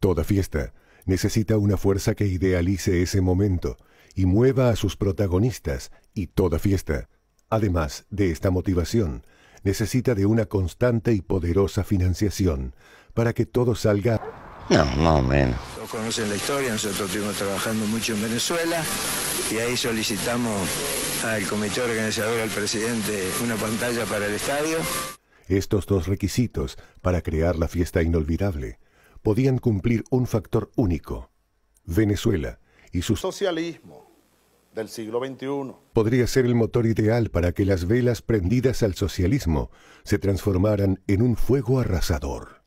Toda fiesta necesita una fuerza que idealice ese momento y mueva a sus protagonistas, y toda fiesta, además de esta motivación, necesita de una constante y poderosa financiación para que todo salga. No, no, menos. menos. Conocen la historia, nosotros estuvimos trabajando mucho en Venezuela y ahí solicitamos al comité organizador, al presidente, una pantalla para el estadio. Estos dos requisitos para crear la fiesta inolvidable podían cumplir un factor único, Venezuela y su socialismo del siglo XXI. Podría ser el motor ideal para que las velas prendidas al socialismo se transformaran en un fuego arrasador.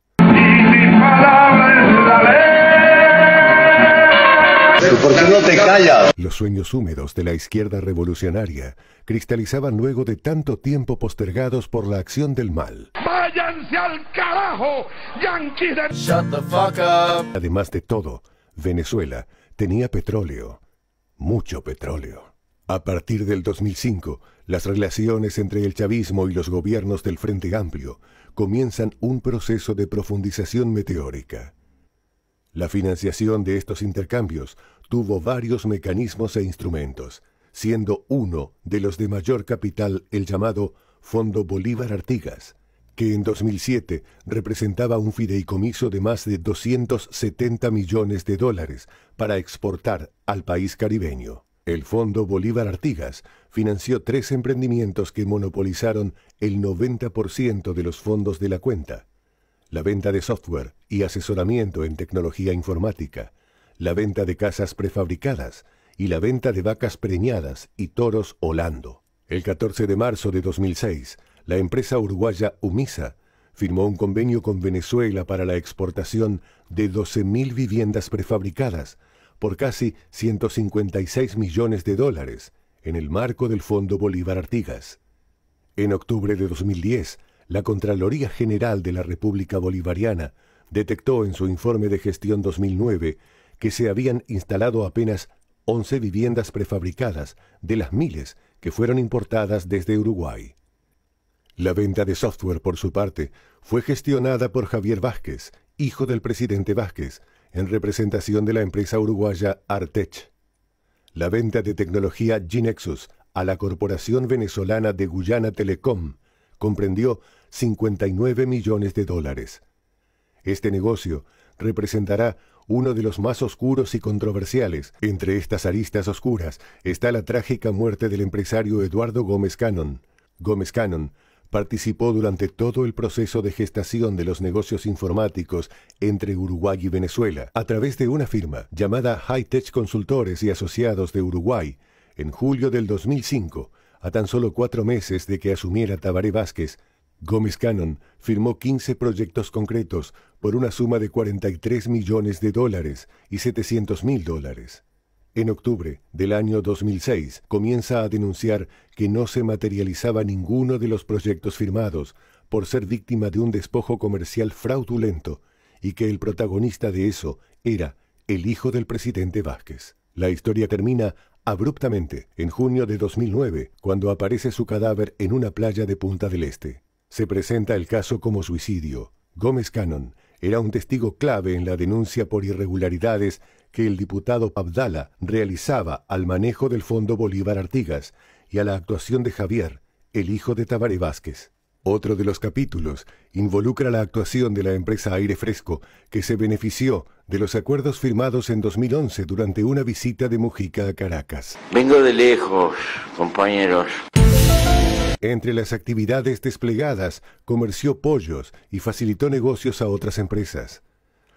Los sueños húmedos de la izquierda revolucionaria cristalizaban luego de tanto tiempo postergados por la acción del mal. ¡Váyanse al carajo, yanquis Shut the fuck up. Además de todo, Venezuela tenía petróleo, mucho petróleo. A partir del 2005, las relaciones entre el chavismo y los gobiernos del Frente Amplio comienzan un proceso de profundización meteórica. La financiación de estos intercambios tuvo varios mecanismos e instrumentos, siendo uno de los de mayor capital el llamado Fondo Bolívar Artigas, que en 2007 representaba un fideicomiso de más de 270 millones de dólares para exportar al país caribeño. El Fondo Bolívar Artigas financió tres emprendimientos que monopolizaron el 90% de los fondos de la cuenta, la venta de software y asesoramiento en tecnología informática, la venta de casas prefabricadas y la venta de vacas preñadas y toros holando. El 14 de marzo de 2006, la empresa uruguaya Umisa firmó un convenio con Venezuela para la exportación de 12.000 viviendas prefabricadas por casi 156 millones de dólares en el marco del Fondo Bolívar Artigas. En octubre de 2010, la Contraloría General de la República Bolivariana detectó en su informe de gestión 2009 que se habían instalado apenas 11 viviendas prefabricadas de las miles que fueron importadas desde Uruguay. La venta de software, por su parte, fue gestionada por Javier Vázquez, hijo del presidente Vázquez, en representación de la empresa uruguaya Artech. La venta de tecnología Ginexus a la corporación venezolana de Guyana Telecom comprendió 59 millones de dólares. Este negocio representará uno de los más oscuros y controversiales. Entre estas aristas oscuras está la trágica muerte del empresario Eduardo Gómez Cannon. Gómez Cannon participó durante todo el proceso de gestación de los negocios informáticos entre Uruguay y Venezuela a través de una firma llamada Hightech Consultores y Asociados de Uruguay en julio del 2005 a tan solo cuatro meses de que asumiera Tabaré Vázquez, Gómez Cannon firmó 15 proyectos concretos por una suma de 43 millones de dólares y 700 mil dólares. En octubre del año 2006 comienza a denunciar que no se materializaba ninguno de los proyectos firmados por ser víctima de un despojo comercial fraudulento y que el protagonista de eso era el hijo del presidente Vázquez. La historia termina abruptamente en junio de 2009, cuando aparece su cadáver en una playa de Punta del Este. Se presenta el caso como suicidio. Gómez Cannon era un testigo clave en la denuncia por irregularidades que el diputado Abdala realizaba al manejo del Fondo Bolívar Artigas y a la actuación de Javier, el hijo de Tabaré Vázquez. Otro de los capítulos involucra la actuación de la empresa Aire Fresco, que se benefició de los acuerdos firmados en 2011 durante una visita de Mujica a Caracas. Vengo de lejos, compañeros. Entre las actividades desplegadas, comerció pollos y facilitó negocios a otras empresas.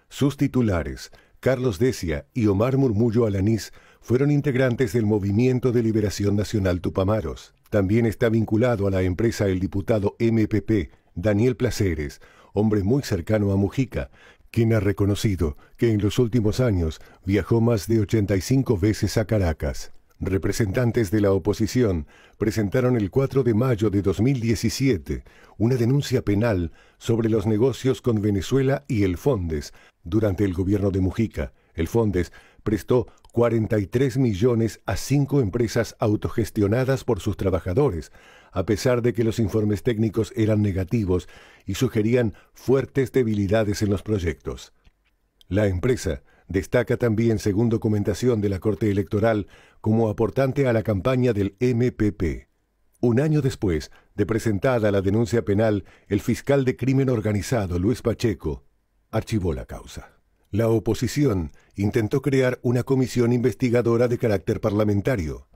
Sus titulares, Carlos Decia y Omar Murmullo Alanís, fueron integrantes del Movimiento de Liberación Nacional Tupamaros. También está vinculado a la empresa el diputado MPP, Daniel Placeres, hombre muy cercano a Mujica, quien ha reconocido que en los últimos años viajó más de 85 veces a Caracas. Representantes de la oposición presentaron el 4 de mayo de 2017 una denuncia penal sobre los negocios con Venezuela y el Fondes durante el gobierno de Mujica. El Fondes prestó 43 millones a cinco empresas autogestionadas por sus trabajadores, a pesar de que los informes técnicos eran negativos y sugerían fuertes debilidades en los proyectos. La empresa destaca también, según documentación de la Corte Electoral, como aportante a la campaña del MPP. Un año después de presentada la denuncia penal, el fiscal de crimen organizado, Luis Pacheco, archivó la causa la oposición intentó crear una comisión investigadora de carácter parlamentario.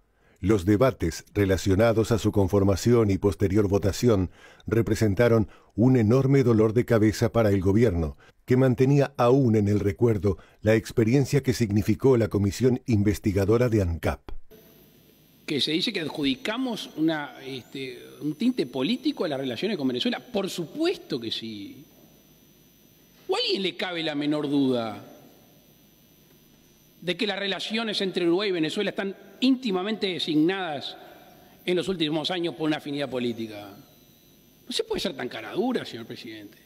Los debates relacionados a su conformación y posterior votación representaron un enorme dolor de cabeza para el gobierno, que mantenía aún en el recuerdo la experiencia que significó la comisión investigadora de ANCAP. Que se dice que adjudicamos este, un tinte político a las relaciones con Venezuela. Por supuesto que sí alguien le cabe la menor duda de que las relaciones entre Uruguay y Venezuela están íntimamente designadas en los últimos años por una afinidad política? No se puede ser tan caradura, señor presidente.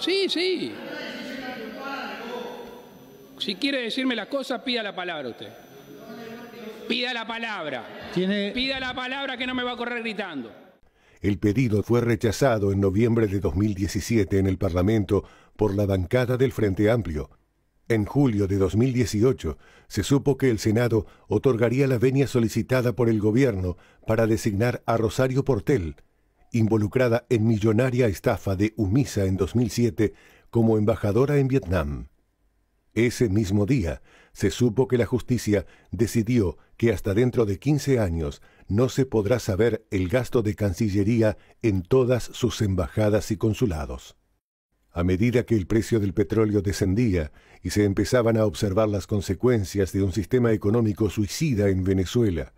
Sí, sí. Si quiere decirme las cosas, pida la palabra usted. Pida la palabra. Pida la palabra que no me va a correr gritando. El pedido fue rechazado en noviembre de 2017 en el Parlamento por la bancada del Frente Amplio. En julio de 2018 se supo que el Senado otorgaría la venia solicitada por el gobierno para designar a Rosario Portel, involucrada en millonaria estafa de Umisa en 2007, como embajadora en Vietnam. Ese mismo día se supo que la justicia decidió que hasta dentro de 15 años no se podrá saber el gasto de Cancillería en todas sus embajadas y consulados. A medida que el precio del petróleo descendía y se empezaban a observar las consecuencias de un sistema económico suicida en Venezuela.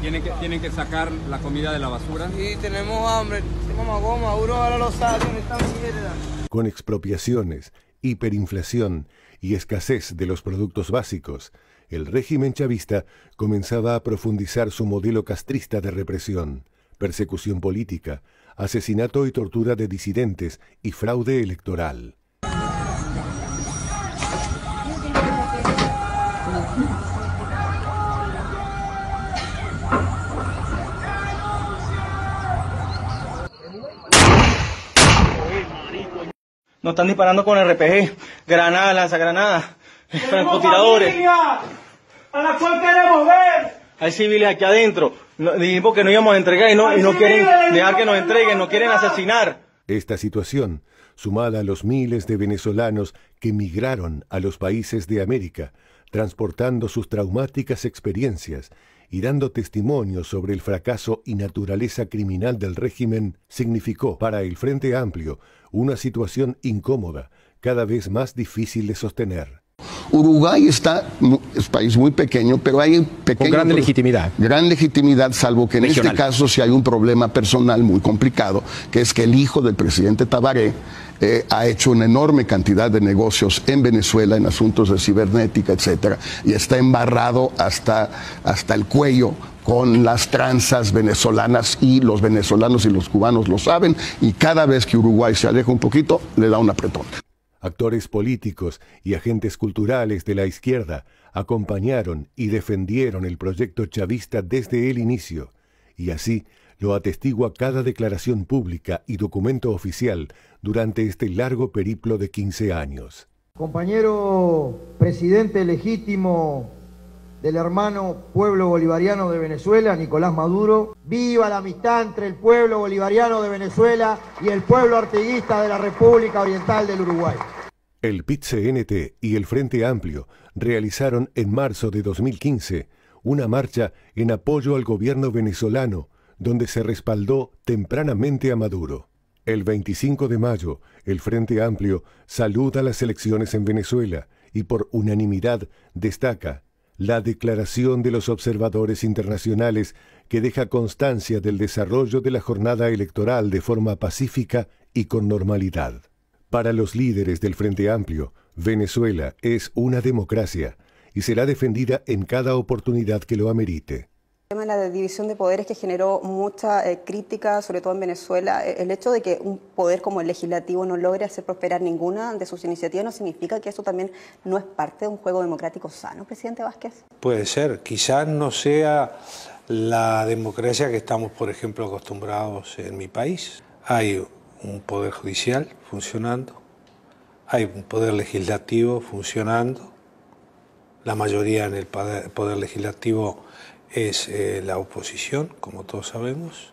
¿Tienen que, sacar la comida de la basura? Sí, tenemos hambre. Tenemos goma, ahora no mierda. Con expropiaciones, hiperinflación y escasez de los productos básicos, el régimen chavista comenzaba a profundizar su modelo castrista de represión, persecución política, asesinato y tortura de disidentes y fraude electoral. Nos están disparando con RPG, granada, lanza granada francotiradores. ver. Hay civiles aquí adentro. dijimos que no íbamos a entregar y no, y no quieren dejar que nos entreguen, no quieren asesinar. Esta situación, sumada a los miles de venezolanos que migraron a los países de América, transportando sus traumáticas experiencias y dando testimonio sobre el fracaso y naturaleza criminal del régimen, significó para el Frente Amplio una situación incómoda, cada vez más difícil de sostener. Uruguay está, es un país muy pequeño, pero hay pequeño, gran legitimidad. Gran legitimidad, salvo que en este caso sí hay un problema personal muy complicado, que es que el hijo del presidente Tabaré eh, ha hecho una enorme cantidad de negocios en Venezuela en asuntos de cibernética, etcétera, y está embarrado hasta, hasta el cuello con las tranzas venezolanas y los venezolanos y los cubanos lo saben y cada vez que Uruguay se aleja un poquito le da un apretón. Actores políticos y agentes culturales de la izquierda acompañaron y defendieron el proyecto chavista desde el inicio, y así lo atestigua cada declaración pública y documento oficial durante este largo periplo de 15 años. Compañero presidente legítimo del hermano pueblo bolivariano de Venezuela, Nicolás Maduro. Viva la amistad entre el pueblo bolivariano de Venezuela y el pueblo artiguista de la República Oriental del Uruguay. El PIT-CNT y el Frente Amplio realizaron en marzo de 2015 una marcha en apoyo al gobierno venezolano, donde se respaldó tempranamente a Maduro. El 25 de mayo, el Frente Amplio saluda las elecciones en Venezuela y por unanimidad destaca la declaración de los observadores internacionales que deja constancia del desarrollo de la jornada electoral de forma pacífica y con normalidad. Para los líderes del Frente Amplio, Venezuela es una democracia y será defendida en cada oportunidad que lo amerite. El tema de la división de poderes que generó mucha eh, crítica, sobre todo en Venezuela, eh, el hecho de que un poder como el legislativo no logre hacer prosperar ninguna de sus iniciativas, ¿no significa que eso también no es parte de un juego democrático sano, presidente Vázquez? Puede ser, quizás no sea la democracia que estamos, por ejemplo, acostumbrados en mi país. Hay un poder judicial funcionando, hay un poder legislativo funcionando, la mayoría en el poder legislativo es eh, la oposición, como todos sabemos,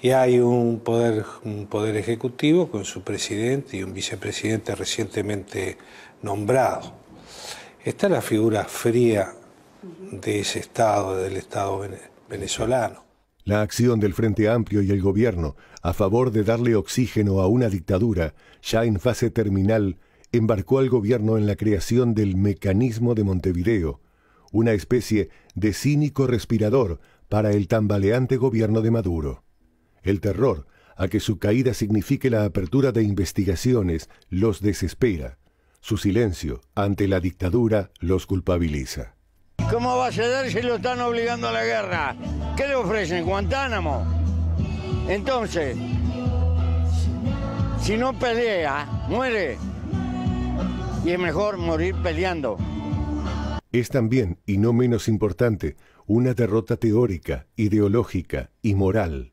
y hay un poder, un poder ejecutivo con su presidente y un vicepresidente recientemente nombrado. Está la figura fría de ese Estado, del Estado venezolano. La acción del Frente Amplio y el gobierno a favor de darle oxígeno a una dictadura, ya en fase terminal, embarcó al gobierno en la creación del Mecanismo de Montevideo, una especie de cínico respirador para el tambaleante gobierno de Maduro. El terror a que su caída signifique la apertura de investigaciones los desespera. Su silencio ante la dictadura los culpabiliza. ¿Cómo va a ceder si lo están obligando a la guerra? ¿Qué le ofrecen? ¿Guantánamo? Entonces, si no pelea, muere. Y es mejor morir peleando es también, y no menos importante, una derrota teórica, ideológica y moral.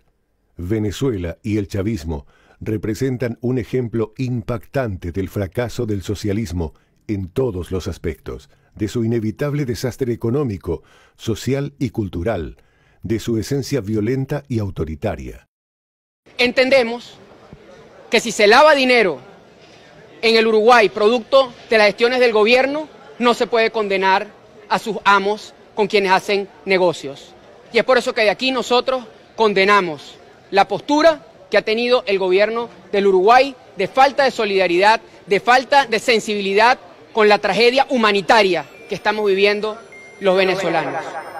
Venezuela y el chavismo representan un ejemplo impactante del fracaso del socialismo en todos los aspectos, de su inevitable desastre económico, social y cultural, de su esencia violenta y autoritaria. Entendemos que si se lava dinero en el Uruguay producto de las gestiones del gobierno, no se puede condenar a sus amos con quienes hacen negocios. Y es por eso que de aquí nosotros condenamos la postura que ha tenido el gobierno del Uruguay de falta de solidaridad, de falta de sensibilidad con la tragedia humanitaria que estamos viviendo los venezolanos.